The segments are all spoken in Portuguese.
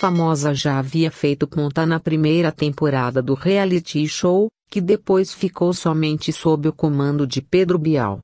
famosa já havia feito ponta na primeira temporada do reality show, que depois ficou somente sob o comando de Pedro Bial.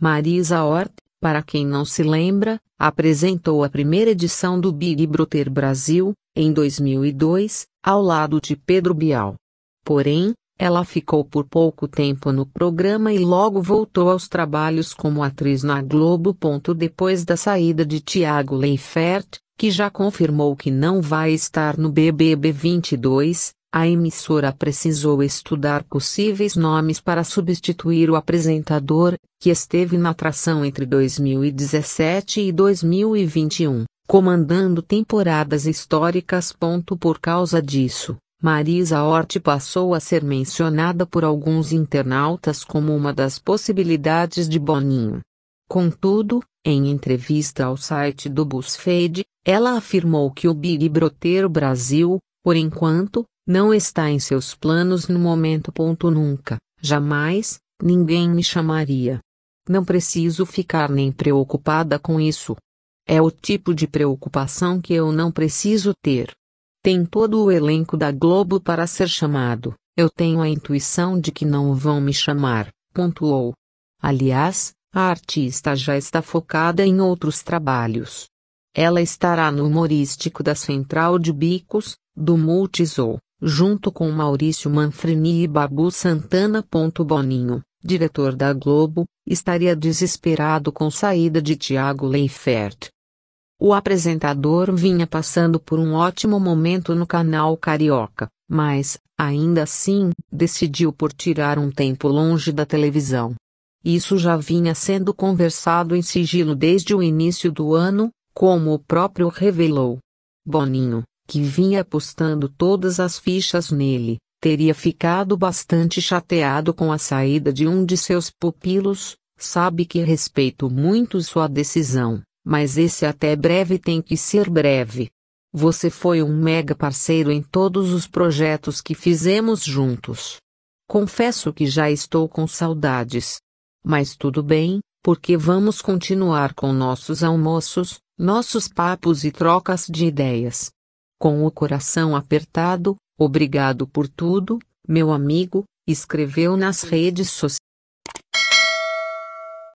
Marisa Hort, para quem não se lembra, apresentou a primeira edição do Big Brother Brasil, em 2002, ao lado de Pedro Bial. Porém, ela ficou por pouco tempo no programa e logo voltou aos trabalhos como atriz na Globo. Depois da saída de Tiago Leifert, que já confirmou que não vai estar no BBB 22, a emissora precisou estudar possíveis nomes para substituir o apresentador, que esteve na atração entre 2017 e 2021, comandando temporadas históricas. Por causa disso, Marisa Hort passou a ser mencionada por alguns internautas como uma das possibilidades de Boninho. Contudo, em entrevista ao site do BuzzFeed, ela afirmou que o Big Brother Brasil, por enquanto, não está em seus planos no momento. Ponto nunca, jamais, ninguém me chamaria. Não preciso ficar nem preocupada com isso. É o tipo de preocupação que eu não preciso ter. Tem todo o elenco da Globo para ser chamado, eu tenho a intuição de que não vão me chamar, pontuou. Aliás, a artista já está focada em outros trabalhos. Ela estará no humorístico da Central de Bicos, do Multisou, junto com Maurício Manfrini e Babu Santana. Boninho, diretor da Globo, estaria desesperado com saída de Tiago Leifert. O apresentador vinha passando por um ótimo momento no canal Carioca, mas, ainda assim, decidiu por tirar um tempo longe da televisão. Isso já vinha sendo conversado em sigilo desde o início do ano, como o próprio revelou. Boninho, que vinha apostando todas as fichas nele, teria ficado bastante chateado com a saída de um de seus pupilos, sabe que respeito muito sua decisão, mas esse até breve tem que ser breve. Você foi um mega parceiro em todos os projetos que fizemos juntos. Confesso que já estou com saudades, mas tudo bem, porque vamos continuar com nossos almoços, nossos papos e trocas de ideias. Com o coração apertado, obrigado por tudo, meu amigo, escreveu nas redes sociais.